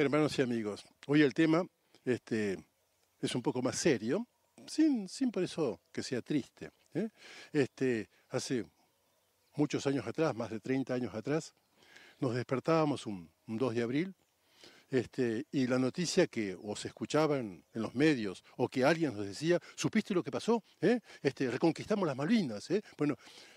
hermanos y amigos. Hoy el tema este, es un poco más serio, sin, sin por eso que sea triste. ¿eh? Este, hace muchos años atrás, más de 30 años atrás, nos despertábamos un, 2 de abril este, y la noticia que o se escuchaba en, los medios o que alguien nos decía, ¿supiste lo que pasó? ¿Eh? Este, reconquistamos las Malvinas. ¿eh? Bueno,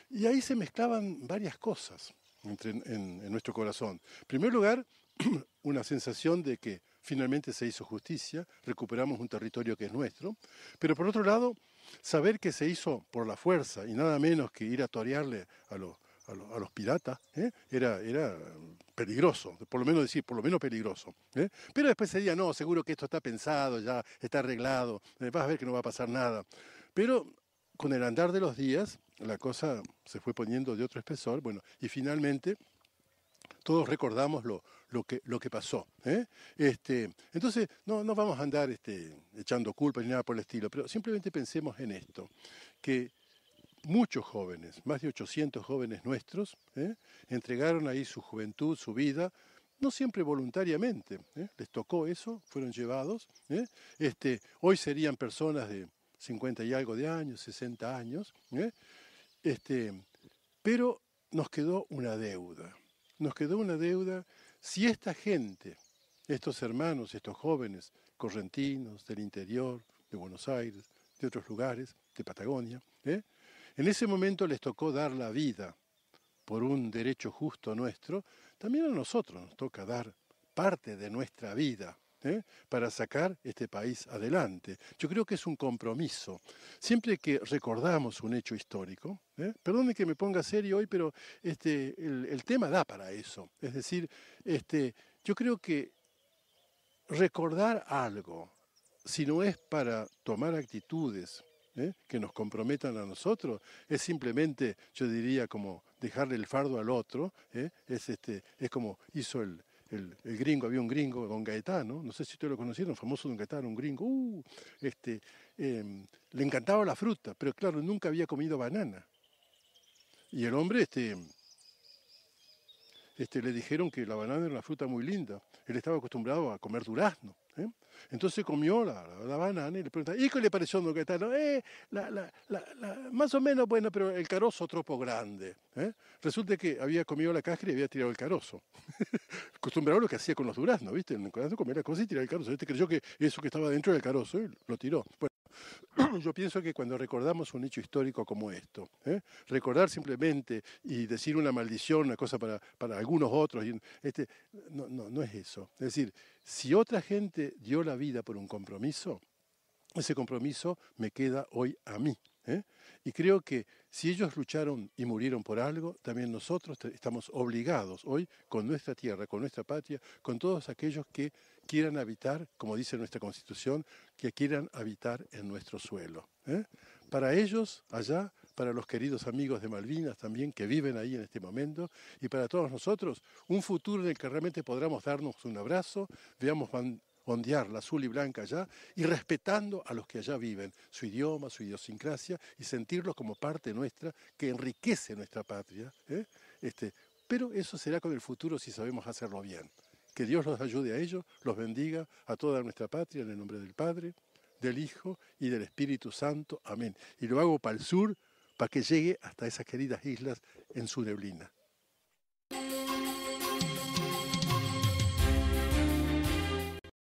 y ahí se mezclaban varias cosas en, en, nuestro corazón. En primer lugar, una sensación de que finalmente se hizo justicia, recuperamos un territorio que es nuestro, pero por otro lado, saber que se hizo por la fuerza y nada menos que ir a torearle a los, a los, piratas, ¿eh? era, era peligroso, por lo menos decir, por lo menos peligroso. ¿eh? Pero después se decía, no, seguro que esto está pensado, ya está arreglado, eh, vas a ver que no va a pasar nada. Pero con el andar de los días, la cosa se fue poniendo de otro espesor, bueno, y finalmente todos recordamos lo, que, pasó. ¿eh? Este, entonces, no, vamos a andar este, echando culpa ni nada por el estilo, pero simplemente pensemos en esto, que muchos jóvenes, más de 800 jóvenes nuestros, ¿eh? entregaron ahí su juventud, su vida, no siempre voluntariamente, ¿eh? les tocó eso, fueron llevados. Este, hoy serían personas de 50 y algo de años, 60 años, pero nos quedó una deuda nos quedó una deuda si esta gente, estos hermanos, estos jóvenes, correntinos, del interior, de Buenos Aires, de otros lugares, de Patagonia, ¿eh? en ese momento les tocó dar la vida por un derecho justo nuestro, también a nosotros nos toca dar parte de nuestra vida ¿eh? para sacar este país adelante. Yo creo que es un compromiso. Siempre que recordamos un hecho histórico, ¿eh? que me ponga serio hoy, pero este, el, tema da para eso. Es decir, este, yo creo que recordar algo, si no es para tomar actitudes, ¿eh? que nos comprometan a nosotros, es simplemente, yo diría, como dejarle el fardo al otro, ¿eh? es, este, es como hizo el, el, gringo, había un gringo, don Gaetano, no sé si ustedes lo conocieron, famoso don Gaetano, un gringo, uh, este, em, le encantaba la fruta, pero claro, nunca había comido banana. Y el hombre, este, este, le dijeron que la banana era una fruta muy linda, él estaba acostumbrado a comer durazno. ¿eh? Entonces comió la, banana y le pregunta, ¿y qué le pareció eh, más o menos bueno, pero el carozo tropo grande. ¿eh? Resulta que había comido la cáscara y había tirado el carozo. Acostumbrado lo que hacía con los duraznos, ¿viste? En el durazno comía la cosa y tiraba el carozo. Este creyó que eso que estaba dentro del carozo lo tiró. Bueno, yo pienso que cuando recordamos un hecho histórico como esto, recordar simplemente y decir una maldición, una cosa para, algunos otros, este, no, no, no es eso. Es decir, si otra gente dio la vida por un compromiso, ese compromiso me queda hoy a mí. ¿eh? Y creo que si ellos lucharon y murieron por algo, también nosotros estamos obligados hoy con nuestra tierra, con nuestra patria, con todos aquellos que quieran habitar, como dice nuestra constitución, que quieran habitar en nuestro suelo. ¿eh? Para ellos allá, para los queridos amigos de Malvinas también que viven ahí en este momento, y para todos nosotros, un futuro en el que realmente podamos darnos un abrazo, veamos ondear la azul y blanca allá y respetando a los que allá viven, su idioma, su idiosincrasia y sentirlos como parte nuestra que enriquece nuestra patria. ¿eh? Este, pero eso será con el futuro si sabemos hacerlo bien. Que Dios los ayude a ellos, los bendiga a toda nuestra patria en el nombre del Padre, del Hijo y del Espíritu Santo. Amén. Y lo hago para el sur, para que llegue hasta esas queridas islas en su neblina.